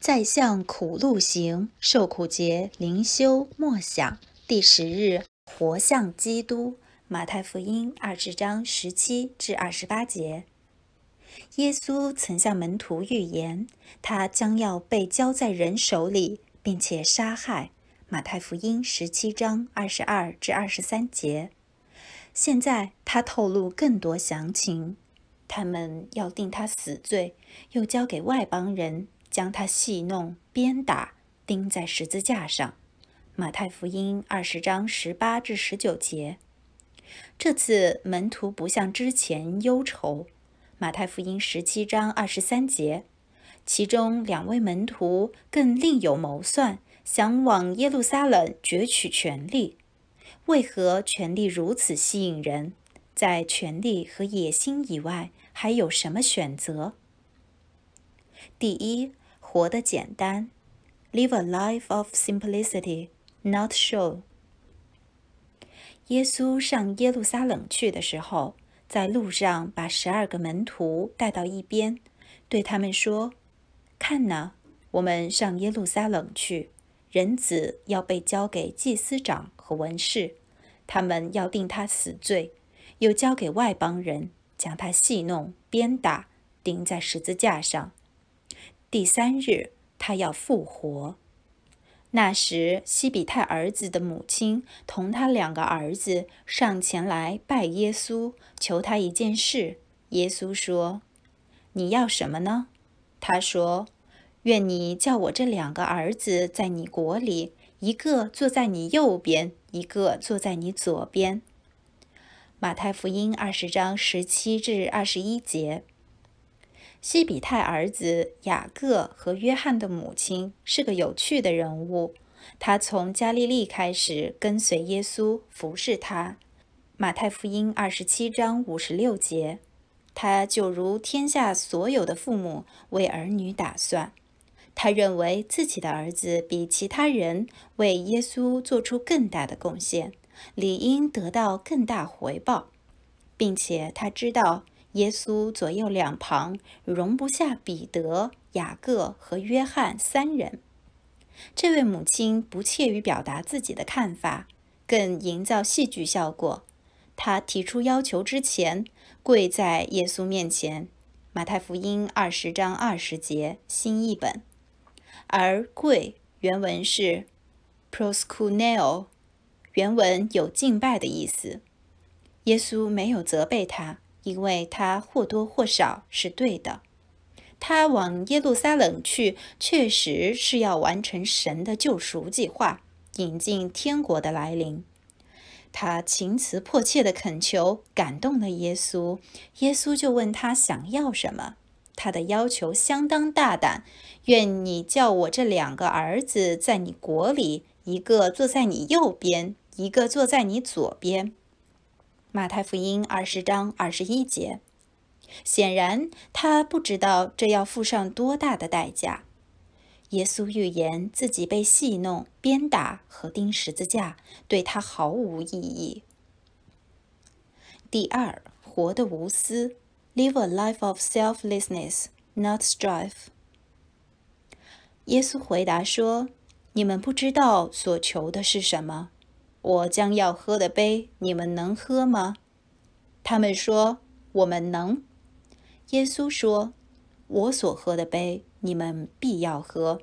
在向苦路行受苦节灵修默想第十日，活像基督。马太福音二十章十七至二十八节，耶稣曾向门徒预言，他将要被交在人手里，并且杀害。马太福音十七章二十二至二十三节。现在他透露更多详情：他们要定他死罪，又交给外邦人。将他戏弄、鞭打、钉在十字架上，《马太福音》二十章十八至十九节。这次门徒不像之前忧愁，《马太福音》十七章二十三节。其中两位门徒更另有谋算，想往耶路撒冷攫取权力。为何权力如此吸引人？在权力和野心以外，还有什么选择？第一。活得简单，live a life of simplicity, not show。耶稣上耶路撒冷去的时候，在路上把十二个门徒带到一边，对他们说：“看呐，我们上耶路撒冷去，人子要被交给祭司长和文士，他们要定他死罪，又交给外邦人，将他戏弄、鞭打，钉在十字架上。”第三日，他要复活。那时，西比泰儿子的母亲同他两个儿子上前来拜耶稣，求他一件事。耶稣说：“你要什么呢？”他说：“愿你叫我这两个儿子在你国里，一个坐在你右边，一个坐在你左边。”马太福音二十章十七至二十一节。西比泰儿子雅各和约翰的母亲是个有趣的人物。他从加利利开始跟随耶稣服侍他，《马太福音》二十七章五十六节。他就如天下所有的父母为儿女打算。他认为自己的儿子比其他人为耶稣做出更大的贡献，理应得到更大回报，并且他知道。耶稣左右两旁容不下彼得、雅各和约翰三人。这位母亲不怯于表达自己的看法，更营造戏剧效果。她提出要求之前，跪在耶稣面前。马太福音二十章二十节，新译本。而“跪”原文是 p r o s c u n e o 原文有敬拜的意思。耶稣没有责备他。因为他或多或少是对的，他往耶路撒冷去，确实是要完成神的救赎计划，引进天国的来临。他情辞迫切的恳求，感动了耶稣。耶稣就问他想要什么。他的要求相当大胆。愿你叫我这两个儿子在你国里，一个坐在你右边，一个坐在你左边。马太福音二十章二十一节，显然他不知道这要付上多大的代价。耶稣预言自己被戏弄、鞭打和钉十字架，对他毫无意义。第二，活得无私，live a life of selflessness, not strife。耶稣回答说：“你们不知道所求的是什么。”我将要喝的杯，你们能喝吗？他们说：“我们能。”耶稣说：“我所喝的杯，你们必要喝。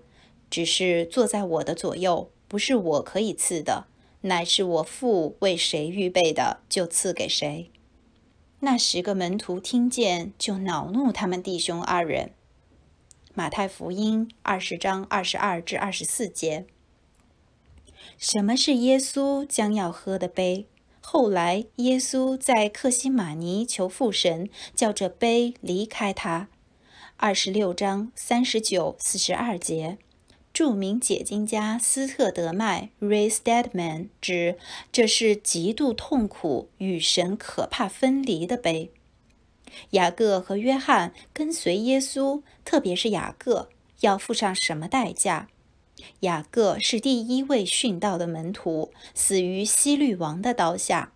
只是坐在我的左右，不是我可以赐的，乃是我父为谁预备的，就赐给谁。”那十个门徒听见，就恼怒他们弟兄二人。马太福音二十章二十二至二十四节。什么是耶稣将要喝的杯？后来耶稣在克西马尼求父神叫这杯离开他。二十六章三十九、四十二节，著名解经家斯特德迈 （Ray Steadman） 指这是极度痛苦与神可怕分离的杯。雅各和约翰跟随耶稣，特别是雅各，要付上什么代价？雅各是第一位殉道的门徒，死于西律王的刀下。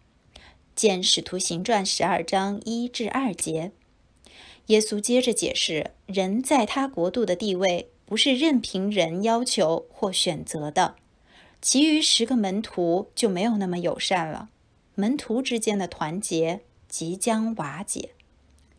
见《使徒行传》十二章一至二节。耶稣接着解释，人在他国度的地位不是任凭人要求或选择的。其余十个门徒就没有那么友善了，门徒之间的团结即将瓦解。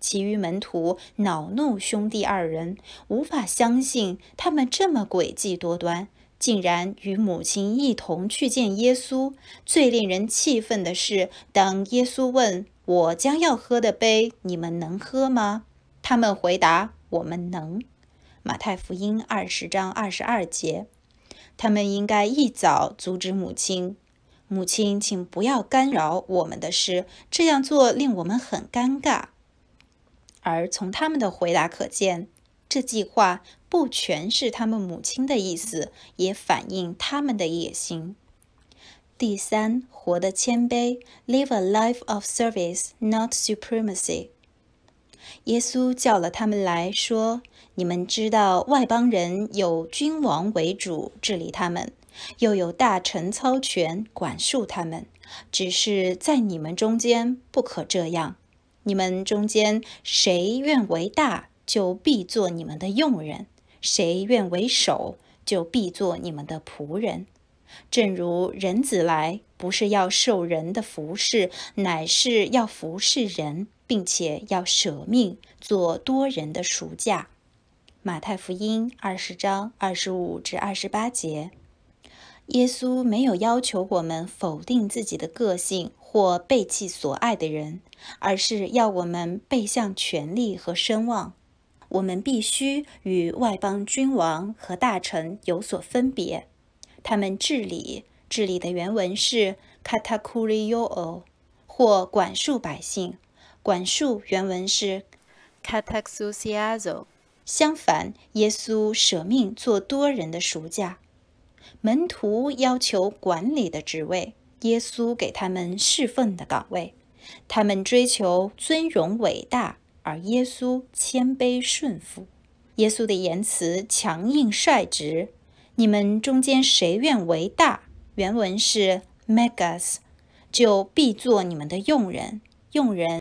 其余门徒恼怒兄弟二人，无法相信他们这么诡计多端，竟然与母亲一同去见耶稣。最令人气愤的是，当耶稣问我将要喝的杯，你们能喝吗？他们回答：“我们能。”马太福音二十章二十二节。他们应该一早阻止母亲。母亲，请不要干扰我们的事，这样做令我们很尴尬。而从他们的回答可见，这计划不全是他们母亲的意思，也反映他们的野心。第三，活得谦卑，live a life of service, not supremacy。耶稣叫了他们来说：“你们知道，外邦人有君王为主治理他们，又有大臣操权管束他们，只是在你们中间不可这样。”你们中间谁愿为大，就必做你们的用人；谁愿为首，就必做你们的仆人。正如人子来，不是要受人的服侍，乃是要服侍人，并且要舍命做多人的赎价。马太福音二十章二十五至二十八节。耶稣没有要求我们否定自己的个性或背弃所爱的人，而是要我们背向权力和声望。我们必须与外邦君王和大臣有所分别。他们治理，治理的原文是 k a t a k u r i y o 或管束百姓，管束原文是 k a t a k s u s i a z o 相反，耶稣舍命做多人的赎价。门徒要求管理的职位，耶稣给他们侍奉的岗位。他们追求尊荣伟大，而耶稣谦卑顺服。耶稣的言辞强硬率直。你们中间谁愿为大？原文是 “megas”，就必做你们的用人。用人。